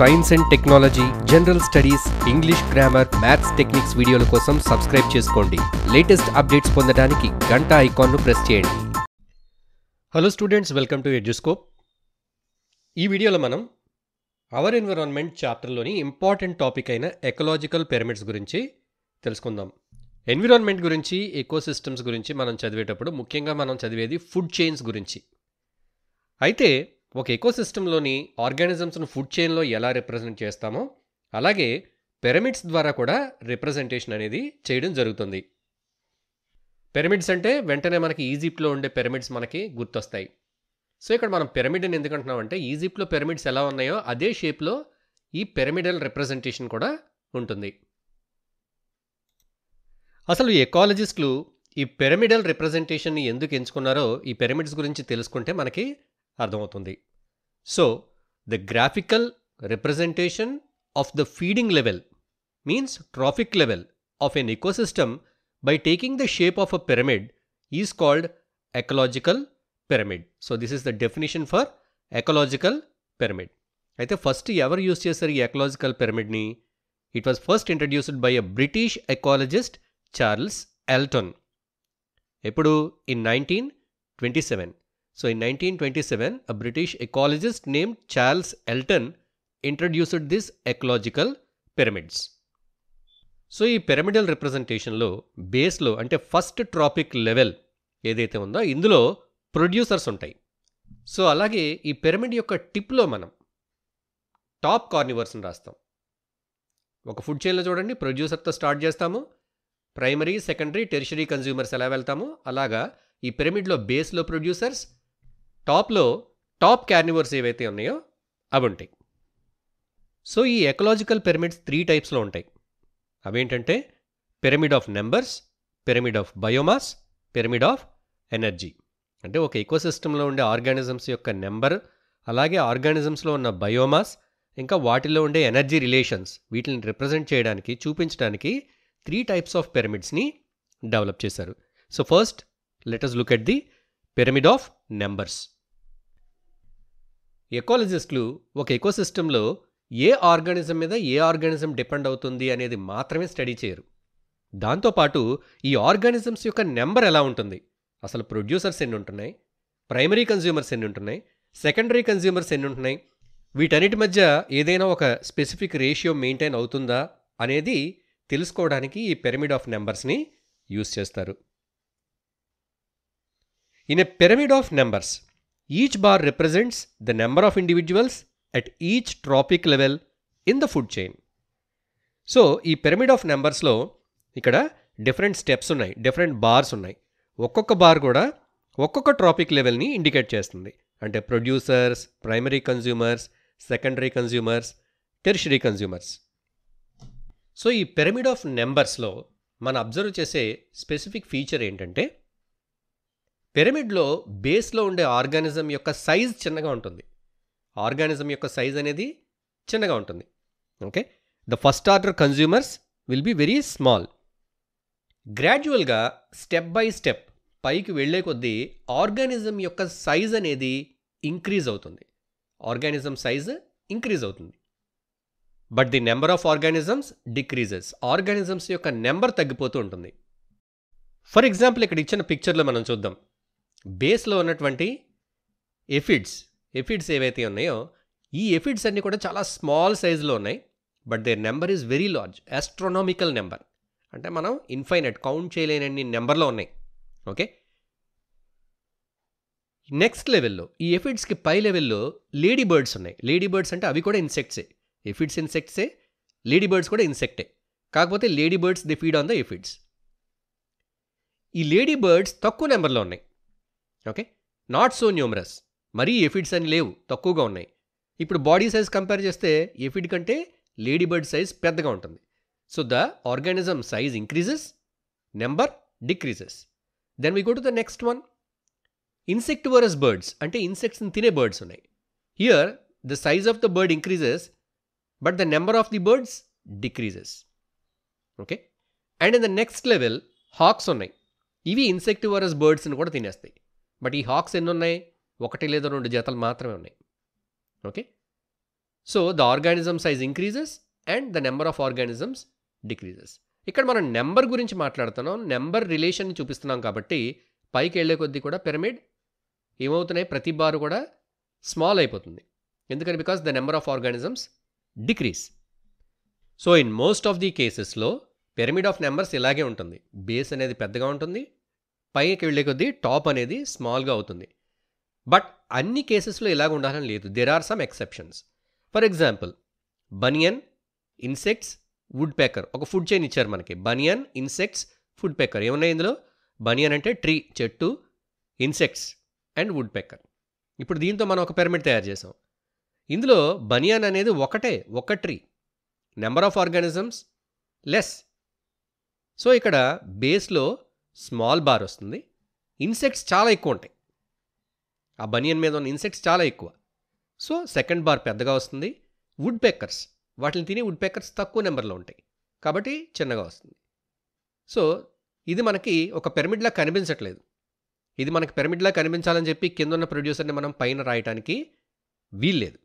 Science and technology general studies English grammar maths techniques వీడియోల కోసం subscribe చేసుకోండి latest updates పొందడానికి గంట ఐకాన్ను ప్రెస్ చేయండి hello students welcome to Eduscope ఈ వీడియోలో మనం అవర్ ఎన్విరాన్మెంట్ చాప్టర్లోని ఇంపార్టెంట్ టాపిక్ అయిన ఎకలాజికల్ పిరమిడ్స్ గురించి తెలుసుకుందాం ఎన్విరాన్మెంట్ గురించి ఎకోసిస్టమ్స్ గురించి మనం చదివేటప్పుడు ముఖ్యంగా మనం చదివేది ఫుడ్ చైన్స్ గురించి అయితే ఒక ఎకోసిస్టంలోని ఆర్గానిజమ్స్ను ఫుడ్ చైన్లో ఎలా రిప్రజెంట్ చేస్తామో అలాగే పిరమిడ్స్ ద్వారా కూడా రిప్రజెంటేషన్ అనేది చేయడం జరుగుతుంది పిరమిడ్స్ అంటే వెంటనే మనకి ఈజిప్ట్లో ఉండే పిరమిడ్స్ మనకి గుర్తొస్తాయి సో ఇక్కడ మనం పెరమిడ్ అని ఎందుకంటున్నాం అంటే ఈజిప్ట్లో పిరమిడ్స్ ఎలా ఉన్నాయో అదే షేప్లో ఈ పిరమిడల్ రిప్రజెంటేషన్ కూడా ఉంటుంది అసలు ఎకాలజిస్టులు ఈ పిరమిడల్ రిప్రజెంటేషన్ని ఎందుకు ఎంచుకున్నారో ఈ పిరమిడ్స్ గురించి తెలుసుకుంటే మనకి అర్థమవుతుంది so the graphical representation of the feeding level means trophic level of an ecosystem by taking the shape of a pyramid is called ecological pyramid so this is the definition for ecological pyramid అయితే first ఎవరు use చేశారు ఈ ecological పిరమిడ్ని it was first introduced by a British ecologist Charles Elton ఎప్పుడు in nineteen twenty seven so nineteen twenty seven a British ecologist name Charles Elton introduced this ecological pyramids so ఈ pyramidal రిప్రజెంటేషన్లో బేస్లో అంటే first trophic level ఏదైతే ఉందో ఇందులో producers ఉంటాయి so అలాగే ఈ పిరమిడ్ యొక్క టిప్లో మనం టాప్ కార్నివర్స్ని రాస్తాం ఒక ఫుడ్ చైన్లో చూడండి ప్రొడ్యూసర్తో స్టార్ట్ చేస్తాము ప్రైమరీ సెకండరీ టెరిషరీ కన్జ్యూమర్స్ ఎలా వెళ్తాము అలాగా ఈ పిరమిడ్లో బేస్లో ప్రొడ్యూసర్స్ టాప్లో టాప్ క్యార్నివర్స్ ఏవైతే ఉన్నాయో అవి ఉంటాయి సో ఈ ఎకలాజికల్ పిరమిడ్స్ త్రీ టైప్స్లో ఉంటాయి అవేంటంటే pyramid of numbers pyramid of biomass pyramid of energy అంటే ఒక ఎకోసిస్టంలో ఉండే ఆర్గానిజమ్స్ యొక్క నెంబర్ అలాగే ఆర్గానిజమ్స్లో ఉన్న బయోమాస్ ఇంకా వాటిలో ఉండే ఎనర్జీ రిలేషన్స్ వీటిని రిప్రజెంట్ చేయడానికి చూపించడానికి త్రీ టైప్స్ ఆఫ్ పిరమిడ్స్ని డెవలప్ చేశారు so first let us look at the pyramid of numbers ఎకాలజిస్టులు ఒక ఎకోసిస్టంలో ఏ ఆర్గానిజం మీద ఏ ఆర్గానిజం డిపెండ్ అవుతుంది అనేది మాత్రమే స్టడీ చేయరు దాంతోపాటు ఈ ఆర్గానిజమ్స్ యొక్క నెంబర్ ఎలా ఉంటుంది అసలు ప్రొడ్యూసర్స్ ఎన్ని ఉంటున్నాయి ప్రైమరీ కన్జ్యూమర్స్ ఎన్ని ఉంటున్నాయి సెకండరీ కన్జ్యూమర్స్ ఎన్ని ఉంటున్నాయి వీటన్నిటి మధ్య ఏదైనా ఒక స్పెసిఫిక్ రేషియో మెయింటైన్ అవుతుందా అనేది తెలుసుకోవడానికి ఈ పిరమిడ్ ఆఫ్ నెంబర్స్ని యూస్ చేస్తారు in a pyramid of numbers each bar represents the number of individuals at each trophic level in the food chain so ఈ పిరమిడ్ ఆఫ్ నెంబర్స్లో ఇక్కడ డిఫరెంట్ స్టెప్స్ ఉన్నాయి డిఫరెంట్ బార్స్ ఉన్నాయి ఒక్కొక్క బార్ కూడా ఒక్కొక్క ట్రాపిక్ లెవెల్ని ఇండికేట్ చేస్తుంది అంటే producers primary consumers secondary consumers tertiary consumers so ఈ పిరమిడ్ ఆఫ్ నెంబర్స్లో మనం అబ్జర్వ్ చేసే స్పెసిఫిక్ ఫీచర్ ఏంటంటే పిరమిడ్లో బేస్లో ఉండే ఆర్గానిజం యొక్క సైజ్ చిన్నగా ఉంటుంది ఆర్గానిజం యొక్క సైజ్ అనేది చిన్నగా ఉంటుంది okay the first order consumers will be very small గ్రాడ్యువల్గా స్టెప్ బై స్టెప్ పైకి వెళ్లే కొద్దీ ఆర్గానిజం యొక్క సైజ్ అనేది ఇంక్రీజ్ అవుతుంది ఆర్గానిజం సైజ్ ఇంక్రీజ్ అవుతుంది but the number of organisms decreases organisms యొక్క నెంబర్ తగ్గిపోతూ ఉంటుంది ఫర్ ఎగ్జాంపుల్ ఇక్కడ ఇచ్చిన పిక్చర్లో మనం చూద్దాం బేస్లో ఉన్నటువంటి ఎఫిడ్స్ ఎఫిడ్స్ ఏవైతే ఉన్నాయో ఈ ఎఫిడ్స్ అన్నీ కూడా చాలా స్మాల్ సైజులో ఉన్నాయి but their number is very large astronomical number అంటే మనం ఇన్ఫైనట్ కౌంట్ చేయలేనన్ని నెంబర్లో ఉన్నాయి ఓకే నెక్స్ట్ లెవెల్లో ఈ ఎఫిడ్స్కి పై లెవెల్లో లేడీ బర్డ్స్ ఉన్నాయి లేడీ బర్డ్స్ అంటే అవి కూడా ఇన్సెక్ట్సే ఎఫిడ్స్ ఇన్సెక్ట్సే లేడీ బర్డ్స్ కూడా ఇన్సెక్టే కాకపోతే ladybirds the feed on the aphids ఈ లేడీ బర్డ్స్ తక్కువ నెంబర్లో ఉన్నాయి ఓకే నాట్ సో న్యూమరస్ మరీ ఎఫిడ్స్ అని లేవు తక్కువగా ఉన్నాయి ఇప్పుడు బాడీ సైజ్ కంపేర్ చేస్తే ఎఫిడ్ కంటే లేడీ బర్డ్ సైజ్ పెద్దగా ఉంటుంది so the organism size increases number decreases then we go to the next one insect వరస్ birds అంటే ఇన్సెక్ట్స్ని తినే బర్డ్స్ ఉన్నాయి here the size of the bird increases but the number of the birds decreases okay and in the next level hawks ఉన్నాయి ఇవి ఇన్సెక్టివరస్ బర్డ్స్ని కూడా తినేస్తాయి but ఈ హాక్స్ ఎన్ని ఉన్నాయి ఒకటి లేదా రెండు జతలు మాత్రమే ఉన్నాయి okay so the organism size increases and the number of organisms decreases ఇక్కడ మనం నెంబర్ గురించి మాట్లాడుతున్నాం నెంబర్ రిలేషన్ చూపిస్తున్నాం కాబట్టి పైకి వెళ్ళే కొద్దీ కూడా పిరమిడ్ ఏమవుతున్నాయి ప్రతి బారు కూడా స్మాల్ అయిపోతుంది ఎందుకని because the number of organisms decrease so in most of the కేసెస్లో పిరమిడ్ ఆఫ్ నెంబర్స్ ఇలాగే ఉంటుంది బేస్ అనేది పెద్దగా ఉంటుంది పైకి వెళ్ళే కొద్దీ టాప్ అనేది స్మాల్గా అవుతుంది బట్ అన్ని కేసెస్లో ఇలాగ ఉండాలని లేదు there are some exceptions for example banyan insects woodpecker ఒక ఫుడ్ చైన్ ఇచ్చారు మనకి బనియన్ ఇన్సెక్ట్స్ ఫుడ్ పేకర్ ఏమున్నాయి ఇందులో బనియన్ అంటే ట్రీ చెట్టు ఇన్సెక్ట్స్ అండ్ వుడ్ పేకర్ ఇప్పుడు దీంతో మనం ఒక పిరమిడ్ తయారు చేసాం ఇందులో బనియన్ అనేది ఒకటే ఒక tree number of organisms less so ఇక్కడ బేస్లో స్మాల్ బార్ వస్తుంది ఇన్సెక్ట్స్ చాలా ఎక్కువ ఉంటాయి ఆ బనియన్ మీద ఉన్న ఇన్సెక్ట్స్ చాలా ఎక్కువ సో సెకండ్ బార్ పెద్దగా వస్తుంది వుడ్ పెక్కర్స్ వాటిని తిని వుడ్ పెక్కర్స్ తక్కువ నెంబర్లో ఉంటాయి కాబట్టి చిన్నగా వస్తుంది సో ఇది మనకి ఒక పిరమిడ్లా కనిపించట్లేదు ఇది మనకి పిరమిడ్లా కనిపించాలని చెప్పి కింద ఉన్న ప్రొడ్యూసర్ని మనం పైన రాయటానికి వీల్లేదు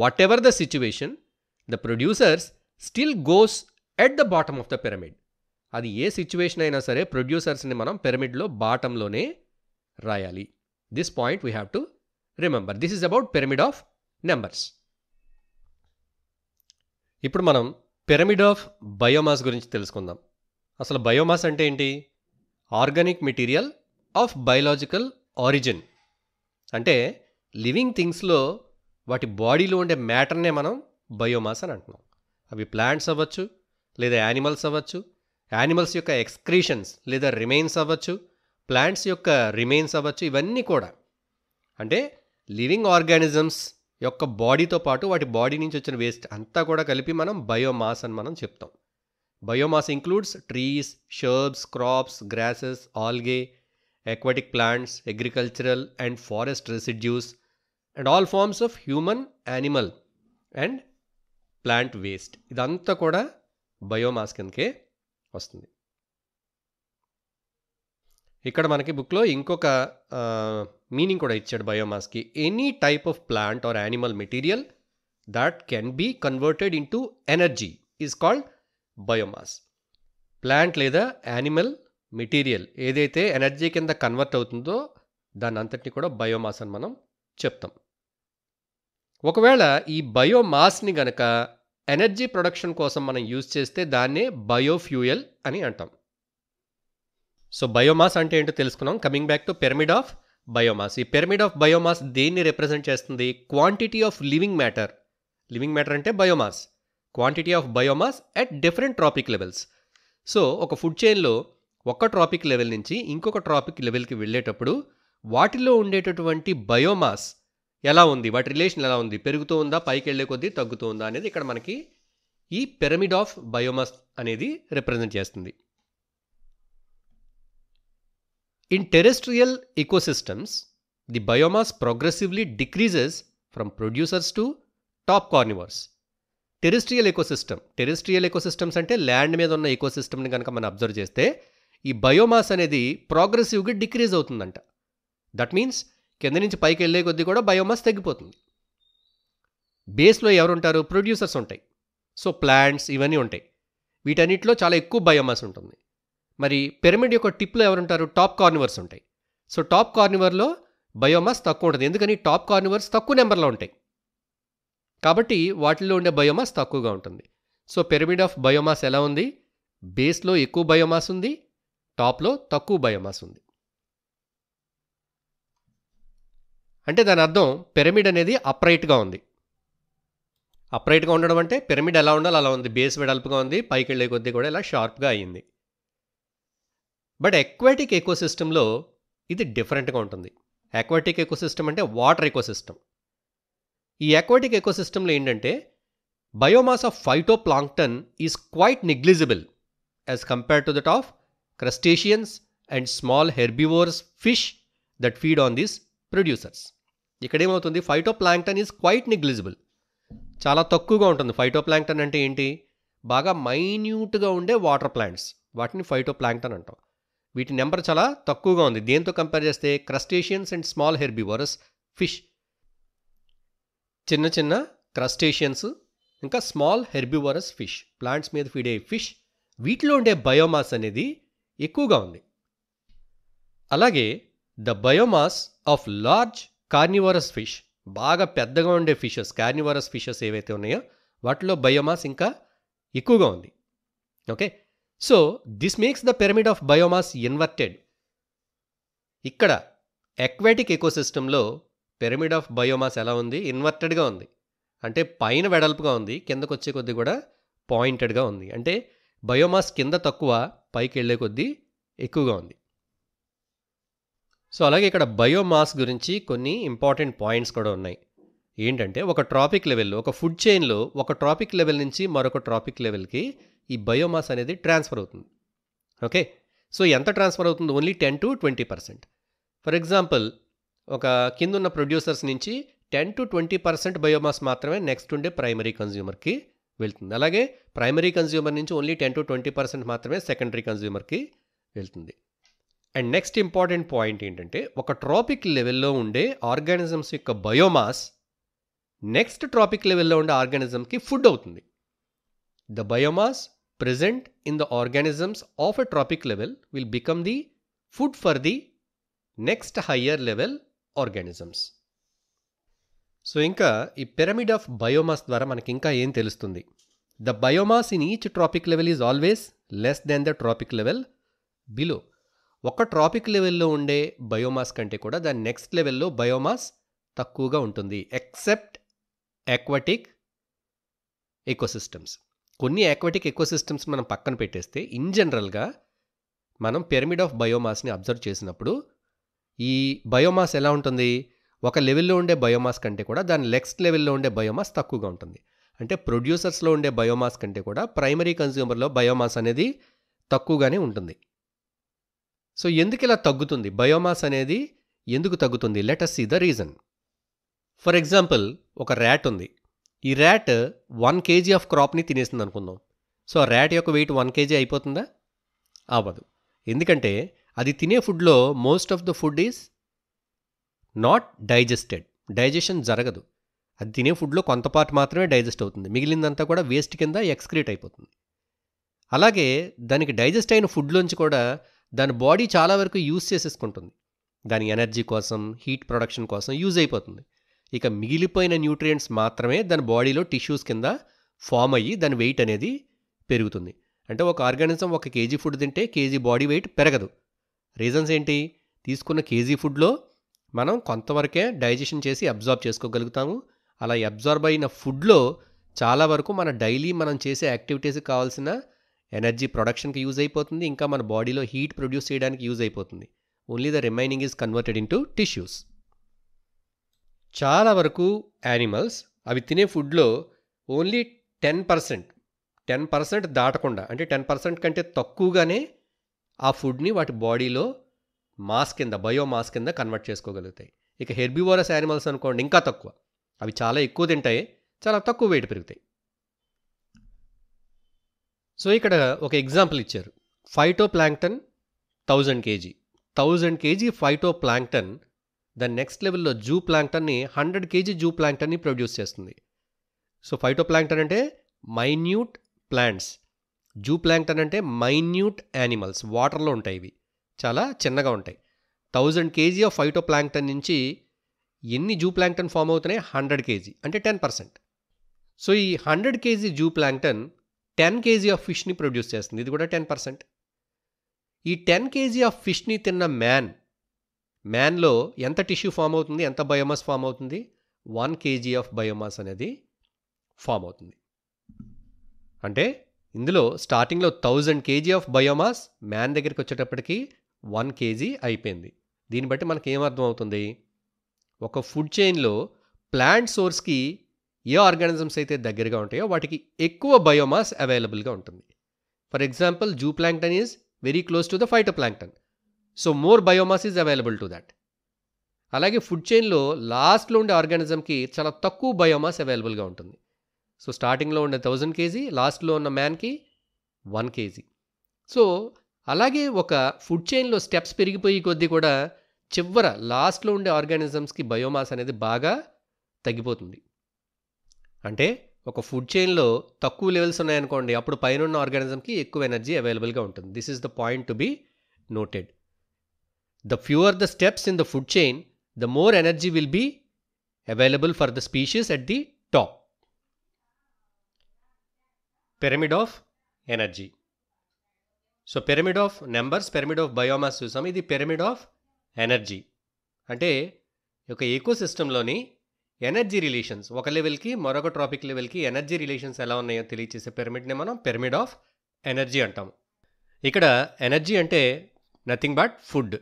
whatever the situation the producers still goes at the bottom of the pyramid అది ఏ సిచ్యువేషన్ అయినా సరే ప్రొడ్యూసర్స్ని మనం పిరమిడ్లో బాటంలోనే రాయాలి this point we have to remember this is about pyramid of numbers ఇప్పుడు మనం పిరమిడ్ ఆఫ్ బయోమాస్ గురించి తెలుసుకుందాం అసలు బయోమాస్ అంటే ఏంటి organic material of biological origin అంటే లివింగ్ థింగ్స్లో వాటి బాడీలో ఉండే మ్యాటర్నే మనం బయోమాస్ అని అంటున్నాం అవి ప్లాంట్స్ అవ్వచ్చు లేదా యానిమల్స్ అవ్వచ్చు యానిమల్స్ యొక్క ఎక్స్క్రీషన్స్ లేదా రిమైన్స్ అవ్వచ్చు ప్లాంట్స్ యొక్క రిమైన్స్ అవ్వచ్చు ఇవన్నీ కూడా అంటే లివింగ్ ఆర్గానిజమ్స్ యొక్క బాడీతో పాటు వాటి బాడీ నుంచి వచ్చిన వేస్ట్ అంతా కూడా కలిపి మనం బయోమాస్ అని మనం చెప్తాం biomass includes trees shrubs crops grasses algae aquatic plants agricultural and forest residues and all forms of human animal and plant waste ఇదంతా కూడా బయోమాస్ కిందకే వస్తుంది ఇక్కడ మనకి బుక్లో ఇంకొక మీనింగ్ కూడా ఇచ్చాడు బయోమాస్కి any type of plant or animal material that can be converted into energy is called biomass plant లేదా యానిమల్ మెటీరియల్ ఏదైతే ఎనర్జీ కింద కన్వర్ట్ అవుతుందో దాని అంతటిని కూడా బయోమాస్ అని మనం చెప్తాం ఒకవేళ ఈ బయోమాస్ని గనక ఎనర్జీ ప్రొడక్షన్ కోసం మనం యూజ్ చేస్తే దాన్నే బయోఫ్యూయల్ అని అంటాం సో బయోమాస్ అంటే ఏంటో తెలుసుకున్నాం coming back to pyramid of biomass ఈ పిరమిడ్ ఆఫ్ బయోమాస్ దేన్ని రిప్రజెంట్ చేస్తుంది quantity of living matter living matter అంటే biomass quantity of biomass at different trophic levels so ఒక ఫుడ్ చైన్లో ఒక్క ట్రాపిక్ లెవెల్ నుంచి ఇంకొక ట్రాపిక్ లెవెల్కి వెళ్ళేటప్పుడు వాటిలో ఉండేటటువంటి బయోమాస్ ఎలా ఉంది వాటి రిలేషన్ ఎలా ఉంది పెరుగుతూ ఉందా పైకి వెళ్ళే కొద్దీ తగ్గుతూ ఉందా అనేది ఇక్కడ మనకి ఈ పిరమిడ్ ఆఫ్ బయోమాస్ అనేది రిప్రజెంట్ చేస్తుంది in terrestrial ecosystems the biomass progressively decreases from producers to top carnivores terrestrial ecosystem terrestrial ecosystems అంటే ల్యాండ్ మీద ఉన్న ఎకోసిస్టమ్ని కనుక మనం అబ్జర్వ్ చేస్తే ఈ బయోమాస్ అనేది ప్రోగ్రెసివ్గా డిక్రీజ్ అవుతుందంట దట్ మీన్స్ కింద నుంచి పైకి వెళ్ళే కొద్దీ కూడా బయోమాస్ తగ్గిపోతుంది బేస్లో ఎవరుంటారు ప్రొడ్యూసర్స్ ఉంటాయి సో ప్లాంట్స్ ఇవన్నీ ఉంటాయి వీటన్నిటిలో చాలా ఎక్కువ బయోమాస్ ఉంటుంది మరి పిరమిడ్ యొక్క టిప్లో ఎవరుంటారు టాప్ కార్నివర్స్ ఉంటాయి సో టాప్ కార్నివర్లో బయోమాస్ తక్కువ ఉంటుంది ఎందుకని టాప్ కార్నివర్స్ తక్కువ నెంబర్లో ఉంటాయి కాబట్టి వాటిల్లో ఉండే బయోమాస్ తక్కువగా ఉంటుంది సో పిరమిడ్ ఆఫ్ బయోమాస్ ఎలా ఉంది బేస్లో ఎక్కువ బయోమాస్ ఉంది టాప్లో తక్కువ బయోమాస్ ఉంది అంటే దాని అర్థం పిరమిడ్ అనేది అప్రైట్గా ఉంది అప్రైట్గా ఉండడం అంటే పిరమిడ్ ఎలా ఉండాలో అలా ఉంది బేస్ వెడల్పుగా ఉంది పైకి వెళ్ళే కొద్దీ కూడా ఇలా షార్ప్గా అయ్యింది బట్ ఎక్వాటిక్ ఎకోసిస్టంలో ఇది డిఫరెంట్గా ఉంటుంది ఎక్వాటిక్ ఎకోసిస్టమ్ అంటే వాటర్ ఎకోసిస్టమ్ ఈ ఎక్వాటిక్ ఎకోసిస్టంలో ఏంటంటే biomass of plankton is quite negligible as compared to that of crustaceans and small herbivores fish that feed on these producers ఇక్కడేమవుతుంది phytoplankton is quite negligible చాలా తక్కువగా ఉంటుంది phyto phytoplankton అంటే ఏంటి బాగా మైన్యూట్గా ఉండే వాటర్ ప్లాంట్స్ వాటిని ఫైటో ప్లాంక్టన్ అంటాం వీటి నెంబర్ చాలా తక్కువగా ఉంది దేంతో కంపేర్ చేస్తే crustaceans and small herbivorous fish చిన్న చిన్న క్రస్టేషియన్స్ ఇంకా స్మాల్ హెర్బివరస్ ఫిష్ ప్లాంట్స్ మీద ఫీడ్ అయ్యే ఫిష్ వీటిలో ఉండే బయోమాస్ అనేది ఎక్కువగా ఉంది అలాగే the biomass of large carnivorous fish బాగా పెద్దగా ఉండే ఫిషెస్ కార్నివరస్ ఫిషెస్ ఏవైతే ఉన్నాయో వాటిలో బయోమాస్ ఇంకా ఎక్కువగా ఉంది okay so this makes the pyramid of biomass inverted ఇక్కడ ఎక్వాటిక్ ఎకోసిస్టంలో పిరమిడ్ ఆఫ్ బయోమాస్ ఎలా ఉంది ఇన్వర్టెడ్గా ఉంది అంటే పైన వెడల్పుగా ఉంది కిందకు వచ్చే కొద్దీ కూడా పాయింటెడ్గా ఉంది అంటే బయోమాస్ కింద తక్కువ పైకి వెళ్ళే కొద్దీ ఎక్కువగా ఉంది సో అలాగే ఇక్కడ బయోమాస్ గురించి కొన్ని ఇంపార్టెంట్ పాయింట్స్ కూడా ఉన్నాయి ఏంటంటే ఒక ట్రాపిక్ లెవెల్లో ఒక ఫుడ్ చైన్లో ఒక ట్రాపిక్ లెవెల్ నుంచి మరొక ట్రాపిక్ లెవెల్కి ఈ బయోమాస్ అనేది ట్రాన్స్ఫర్ అవుతుంది ఓకే సో ఎంత ట్రాన్స్ఫర్ అవుతుంది only ten to twenty percent for example ఒక కిందున్న ప్రొడ్యూసర్స్ నుంచి ten to twenty percent biomass మాత్రమే నెక్స్ట్ ఉండే ప్రైమరీ కన్జ్యూమర్కి వెళ్తుంది అలాగే ప్రైమరీ కన్జ్యూమర్ నుంచి only ten to twenty percent మాత్రమే సెకండరీ కన్జ్యూమర్కి వెళ్తుంది అండ్ నెక్స్ట్ ఇంపార్టెంట్ పాయింట్ ఏంటంటే ఒక ట్రాపిక్ లెవెల్లో ఉండే ఆర్గానిజమ్స్ యొక్క బయోమాస్ నెక్స్ట్ ట్రాపిక్ లెవెల్లో ఉండే ఆర్గానిజంకి ఫుడ్ అవుతుంది the biomass present in the organisms of a trophic level will become the food for the next higher level organisms so ఇంకా ఈ పిరమిడ్ ఆఫ్ బయోమాస్ ద్వారా మనకి ఇంకా ఏం తెలుస్తుంది the biomass in each trophic level is always less than the trophic level below ఒక trophic లెవెల్లో ఉండే బయోమాస్ కంటే కూడా దాని నెక్స్ట్ లెవెల్లో బయోమాస్ తక్కువగా ఉంటుంది ఎక్సెప్ట్ ఎక్వటిక్ ఎకోసిస్టమ్స్ కొన్ని ఎక్వటిక్ ఎకోసిస్టమ్స్ మనం పక్కన పెట్టేస్తే ఇన్ జనరల్గా మనం పిరమిడ్ ఆఫ్ బయోమాస్ని అబ్జర్వ్ చేసినప్పుడు ఈ బయోమాస్ ఎలా ఉంటుంది ఒక లెవెల్లో ఉండే బయోమాస్ కంటే కూడా దాని నెక్స్ట్ లెవెల్లో ఉండే బయోమాస్ తక్కువగా ఉంటుంది అంటే ప్రొడ్యూసర్స్లో ఉండే బయోమాస్ కంటే కూడా ప్రైమరీ కన్స్యూమర్లో బయోమాస్ అనేది తక్కువగానే ఉంటుంది సో ఎందుకు ఇలా తగ్గుతుంది బయోమాస్ అనేది ఎందుకు తగ్గుతుంది let us see the reason for example ఒక ర్యాట్ ఉంది ఈ ర్యాట్ వన్ కేజీ ఆఫ్ క్రాప్ని తినేసింది అనుకుందాం సో ఆ ర్యాట్ యొక్క వెయిట్ వన్ కేజీ అయిపోతుందా అవ్వదు ఎందుకంటే అది తినే ఫుడ్లో most of the food is not digested digestion జరగదు అది తినే ఫుడ్లో కొంత పార్ట్ మాత్రమే డైజెస్ట్ అవుతుంది మిగిలిందంతా కూడా వేస్ట్ కింద ఎక్స్క్రీట్ అయిపోతుంది అలాగే దానికి డైజెస్ట్ అయిన ఫుడ్లోంచి కూడా దాని బాడీ చాలా వరకు యూజ్ చేసేసుకుంటుంది దాని ఎనర్జీ కోసం హీట్ ప్రొడక్షన్ కోసం యూజ్ అయిపోతుంది ఇక మిగిలిపోయిన న్యూట్రియంట్స్ మాత్రమే దాని బాడీలో టిష్యూస్ కింద ఫామ్ అయ్యి దాని వెయిట్ అనేది పెరుగుతుంది అంటే ఒక ఆర్గానిజం ఒక కేజీ ఫుడ్ తింటే కేజీ బాడీ వెయిట్ పెరగదు రీజన్స్ ఏంటి తీసుకున్న కేజీ ఫుడ్లో మనం కొంతవరకే డైజెషన్ చేసి అబ్జార్బ్ చేసుకోగలుగుతాము అలా అబ్జార్బ్ అయిన ఫుడ్లో చాలా వరకు మన డైలీ మనం చేసే యాక్టివిటీస్కి కావాల్సిన ఎనర్జీ ప్రొడక్షన్కి యూజ్ అయిపోతుంది ఇంకా మన బాడీలో హీట్ ప్రొడ్యూస్ చేయడానికి యూజ్ అయిపోతుంది only the remaining is converted into tissues చాలా వరకు యానిమల్స్ అవి తినే ఫుడ్లో only ten percent ten percent దాటకుండా అంటే టెన్ పర్సెంట్ కంటే తక్కువగానే ఆ ఫుడ్ని వాటి బాడీలో మాస్ కింద బయో మాస్ కింద కన్వర్ట్ చేసుకోగలుగుతాయి ఇక హెర్బివోరస్ యానిమల్స్ అనుకోండి ఇంకా తక్కువ అవి చాలా ఎక్కువ తింటాయి చాలా తక్కువ వెయిట్ పెరుగుతాయి సో ఇక్కడ ఒక ఎగ్జాంపుల్ ఇచ్చారు phytoplankton thousand kg thousand kg phytoplankton దాని నెక్స్ట్ లెవెల్లో జూ ప్లాంక్టన్ని హండ్రెడ్ కేజీ జూ ప్లాంక్టన్ని ప్రొడ్యూస్ చేస్తుంది సో ఫైటో ప్లాంక్టన్ అంటే మైన్యూట్ ప్లాంట్స్ జూ ప్లాంక్టన్ అంటే మైన్యూట్ యానిమల్స్ వాటర్లో ఉంటాయి ఇవి చాలా చిన్నగా ఉంటాయి thousand kg of phytoplankton నుంచి ఎన్ని జూ ప్లాంక్టన్ ఫామ్ అవుతున్నాయి హండ్రెడ్ కేజీ అంటే టెన్ పర్సెంట్ సో ఈ hundred kg zooplankton ten kg of ఫిష్ని ప్రొడ్యూస్ చేస్తుంది ఇది కూడా టెన్ పర్సెంట్ ఈ టెన్ కేజీ ఆఫ్ ఫిష్ని తిన్న మ్యాన్ మ్యాన్లో ఎంత టిష్యూ ఫామ్ అవుతుంది ఎంత బయోమాస్ ఫామ్ అవుతుంది వన్ కేజీ ఆఫ్ బయోమాస్ అనేది ఫామ్ అవుతుంది అంటే ఇందులో స్టార్టింగ్లో thousand kg of biomass man దగ్గరికి వచ్చేటప్పటికి వన్ కేజీ అయిపోయింది దీన్ని బట్టి మనకి ఏమర్థం అవుతుంది ఒక ఫుడ్ చైన్లో ప్లాంట్ సోర్స్కి ఏ ఆర్గానిజమ్స్ అయితే దగ్గరగా ఉంటాయో వాటికి ఎక్కువ బయోమాస్ అవైలబుల్గా ఉంటుంది for example zooplankton is very close to the phytoplankton so more biomass is available to that అలాగే ఫుడ్ చైన్లో లాస్ట్లో ఉండే ఆర్గానిజంకి చాలా తక్కువ బయోమాస్ అవైలబుల్గా ఉంటుంది సో స్టార్టింగ్లో ఉండే థౌజండ్ కేజీ లాస్ట్లో ఉన్న మ్యాన్కి వన్ కేజీ సో అలాగే ఒక ఫుడ్ చైన్లో స్టెప్స్ పెరిగిపోయి కొద్దీ కూడా చివర లాస్ట్లో ఉండే ఆర్గానిజమ్స్కి బయోమాస్ అనేది బాగా తగ్గిపోతుంది అంటే ఒక ఫుడ్ చైన్లో తక్కువ లెవెల్స్ ఉన్నాయనుకోండి అప్పుడు పైన ఆర్గానిజంకి ఎక్కువ ఎనర్జీ అవైలబుల్గా ఉంటుంది this is the point to be noted the fewer the steps in the food chain the more energy will be available for the species at the top pyramid of energy so pyramid of numbers pyramid of biomass చూసాం ఇది pyramid of energy అంటే ఒక సిస్టంలోని energy relations ఒక లెవెల్కి మరొక trophic లెవెల్కి energy relations ఎలా ఉన్నాయో తెలియచేసే పిరమిడ్ని మనం పిరమిడ్ ఆఫ్ ఎనర్జీ అంటాము ఇక్కడ ఎనర్జీ అంటే nothing but food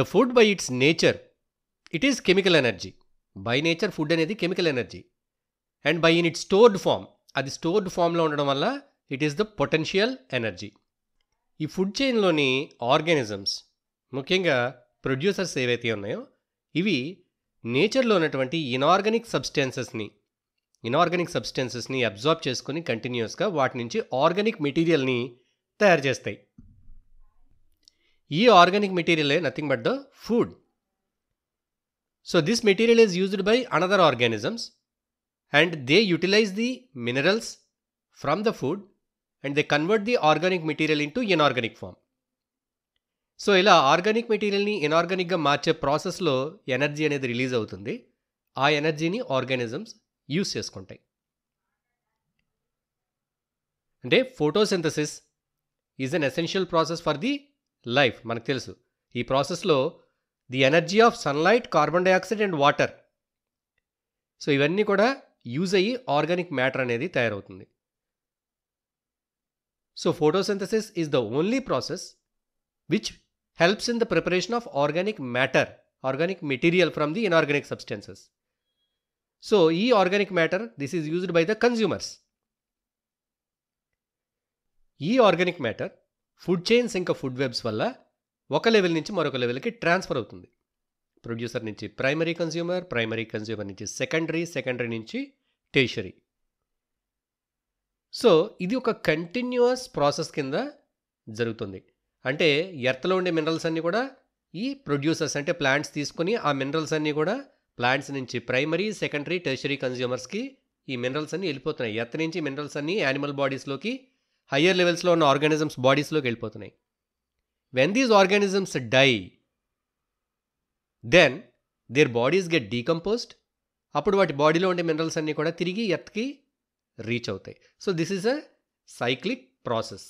the food by its nature it is chemical energy by nature food అనేది chemical energy and by in it stored form అది స్టోర్డ్ ఫామ్లో ఉండడం వల్ల it is the potential energy ఈ food చైన్లోని organisms ముఖ్యంగా producers ఏవైతే ఉన్నాయో ఇవి నేచర్లో ఉన్నటువంటి ఇనార్గానిక్ సబ్స్టెన్సెస్ని ఇనార్గానిక్ సబ్స్టెన్సెస్ని అబ్జార్బ్ చేసుకుని కంటిన్యూస్గా వాటి నుంచి ఆర్గానిక్ మెటీరియల్ని తయారు చేస్తాయి ఈ ఆర్గానిక్ మెటీరియలే nothing but the food so this material is used by another organisms and they utilize the minerals from the food and they convert the organic material into inorganic form so ఇలా organic మెటీరియల్ని ఇనార్గానిక్గా మార్చే ప్రాసెస్లో energy అనేది release అవుతుంది ఆ ఎనర్జీని organisms use చేసుకుంటాయి అంటే photosynthesis is an essential process for the life మనకు తెలుసు ఈ ప్రాసెస్లో the energy of sunlight carbon dioxide and water so ఇవన్నీ కూడా యూజ్ అయ్యి ఆర్గానిక్ మ్యాటర్ అనేది తయారవుతుంది so photosynthesis is the only process which helps in the preparation of organic matter, organic material from the inorganic substances. So, e organic matter, this is used by the consumers. ఈ organic matter food chains ఇంకా food webs వల్ల ఒక level నుంచి మరొక లెవెల్కి transfer అవుతుంది producer నుంచి primary consumer primary consumer నుంచి సెకండరీ సెకండరీ నుంచి టేషరీ సో ఇది ఒక కంటిన్యూస్ ప్రాసెస్ కింద జరుగుతుంది అంటే ఎర్త్లో ఉండే మినరల్స్ అన్నీ కూడా ఈ ప్రొడ్యూసర్స్ అంటే ప్లాంట్స్ తీసుకొని ఆ మినరల్స్ అన్నీ కూడా ప్లాంట్స్ నుంచి ప్రైమరీ సెకండరీ టెర్షరీ కన్జ్యూమర్స్కి ఈ మినరల్స్ అన్నీ వెళ్ళిపోతున్నాయి ఎర్త్ నుంచి మినరల్స్ అన్నీ యానిమల్ బాడీస్లోకి హయ్యర్ లెవెల్స్లో ఉన్న ఆర్గానిజమ్స్ బాడీస్లోకి వెళ్ళిపోతున్నాయి when these organisms die then their bodies get decomposed అప్పుడు వాటి బాడీలో ఉండే మినరల్స్ అన్నీ కూడా తిరిగి ఎత్కి రీచ్ అవుతాయి so this is a cyclic process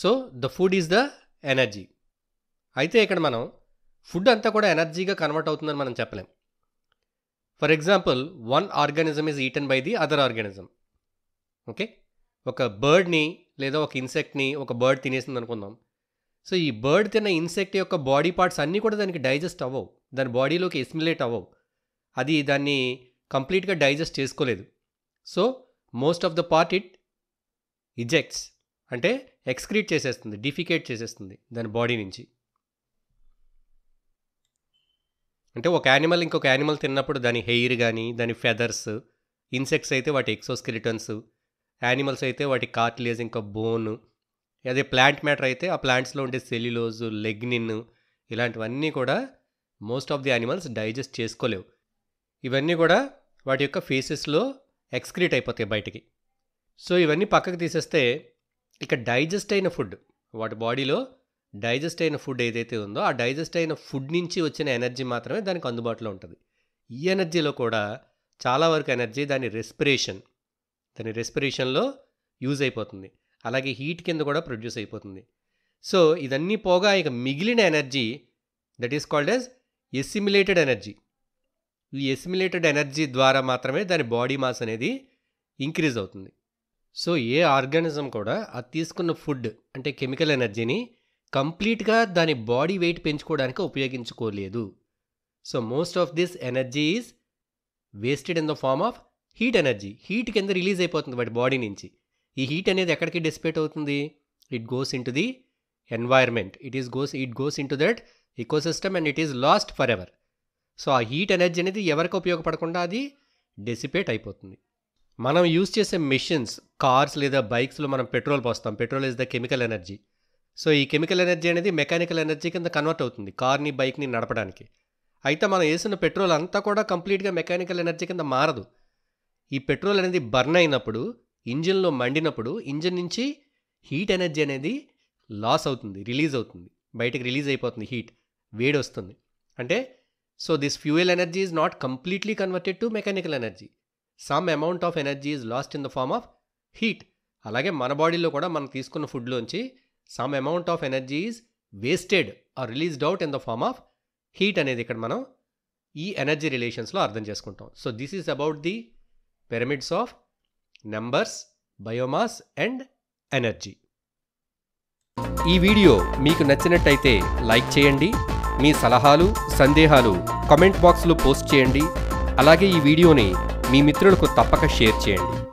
so the food is the energy అయితే ఇక్కడ మనం ఫుడ్ అంతా కూడా ఎనర్జీగా కన్వర్ట్ అవుతుందని మనం చెప్పలేం for example one organism is eaten by the other organism okay ఒక బర్డ్ని లేదా ఒక ఇన్సెక్ట్ని ఒక బర్డ్ తినేసింది అనుకుందాం సో ఈ బర్డ్ తిన్న ఇన్సెక్ట్ యొక్క బాడీ పార్ట్స్ అన్నీ కూడా దానికి డైజెస్ట్ అవ్వవు దాని బాడీలోకి ఎస్మిలేట్ అవ్వవు అది దాన్ని కంప్లీట్గా డైజెస్ట్ చేసుకోలేదు so most of the part it ejects అంటే ఎక్స్క్రీట్ చేసేస్తుంది డిఫికేట్ చేసేస్తుంది దాని బాడీ నుంచి అంటే ఒక యానిమల్ ఇంకొక యానిమల్ తిన్నప్పుడు దాని హెయిర్ కానీ దాని ఫెదర్స్ ఇన్సెక్ట్స్ అయితే వాటి ఎక్సోస్కెలిటన్స్ యానిమల్స్ అయితే వాటి కార్ట్లేజ్ ఇంకా బోన్ అదే ప్లాంట్ మ్యాటర్ అయితే ఆ ప్లాంట్స్లో ఉండే సెల్యులోజ్ లెగ్నిన్ ఇలాంటివన్నీ కూడా most of the animals digest చేసుకోలేవు ఇవన్నీ కూడా వాటి యొక్క ఫేసెస్లో ఎక్స్క్రీట్ అయిపోతాయి బయటికి సో ఇవన్నీ పక్కకు తీసేస్తే ఇక డైజెస్ట్ అయిన ఫుడ్ వాటి బాడీలో డైజెస్ట్ అయిన ఫుడ్ ఏదైతే ఉందో ఆ డైజెస్ట్ అయిన ఫుడ్ నుంచి వచ్చిన ఎనర్జీ మాత్రమే దానికి అందుబాటులో ఉంటుంది ఈ ఎనర్జీలో కూడా చాలా వరకు ఎనర్జీ దాని రెస్పిరేషన్ దాని రెస్పిరేషన్లో యూజ్ అయిపోతుంది అలాగే హీట్ కింద కూడా ప్రొడ్యూస్ అయిపోతుంది సో ఇదన్నీ పోగా ఇక మిగిలిన energy that is called as assimilated energy ఈ ఎస్సిమిలేటెడ్ ఎనర్జీ ద్వారా మాత్రమే దాని బాడీ మాస్ అనేది ఇంక్రీజ్ అవుతుంది సో ఏ ఆర్గానిజం కూడా అది తీసుకున్న ఫుడ్ అంటే కెమికల్ ఎనర్జీని కంప్లీట్గా దాని బాడీ వెయిట్ పెంచుకోవడానికి ఉపయోగించుకోలేదు so most of this energy is wasted in the form of heat energy heat కింద రిలీజ్ అయిపోతుంది వాటి బాడీ నుంచి ఈ హీట్ అనేది ఎక్కడికి డిస్పేట్ అవుతుంది it goes into the environment it is goes it goes into that ecosystem and it is lost forever so ఆ heat energy అనేది ఎవరికి ఉపయోగపడకుండా అది డెసిపేట్ అయిపోతుంది మనం యూజ్ చేసే మిషన్స్ కార్స్ లేదా బైక్స్లో మనం పెట్రోల్ పోస్తాం petrol is the chemical energy so ఈ కెమికల్ ఎనర్జీ అనేది మెకానికల్ ఎనర్జీ కింద కన్వర్ట్ అవుతుంది కార్ని బైక్ని నడపడానికి అయితే మనం వేసిన పెట్రోల్ అంతా కూడా కంప్లీట్గా మెకానికల్ ఎనర్జీ కింద మారదు ఈ పెట్రోల్ అనేది బర్న్ అయినప్పుడు ఇంజిన్లో మండినప్పుడు ఇంజిన్ నుంచి హీట్ ఎనర్జీ అనేది లాస్ అవుతుంది రిలీజ్ అవుతుంది బయటకు రిలీజ్ అయిపోతుంది హీట్ వేడి వస్తుంది అంటే so this fuel energy is not completely converted to mechanical energy some amount of energy is lost in the form of heat అలాగే మన బాడీలో కూడా మనం తీసుకున్న ఫుడ్లోంచి some amount of energy is wasted or released out in the form of heat అనేది ఇక్కడ మనం ఈ ఎనర్జీ రిలేషన్స్లో అర్థం చేసుకుంటాం so this is about the pyramids of numbers biomass and energy ఈ వీడియో మీకు నచ్చినట్టయితే లైక్ చేయండి మీ సలహాలు సందేహాలు కామెంట్ బాక్స్లో పోస్ట్ చేయండి అలాగే ఈ వీడియోని మీ మిత్రులకు తప్పక షేర్ చేయండి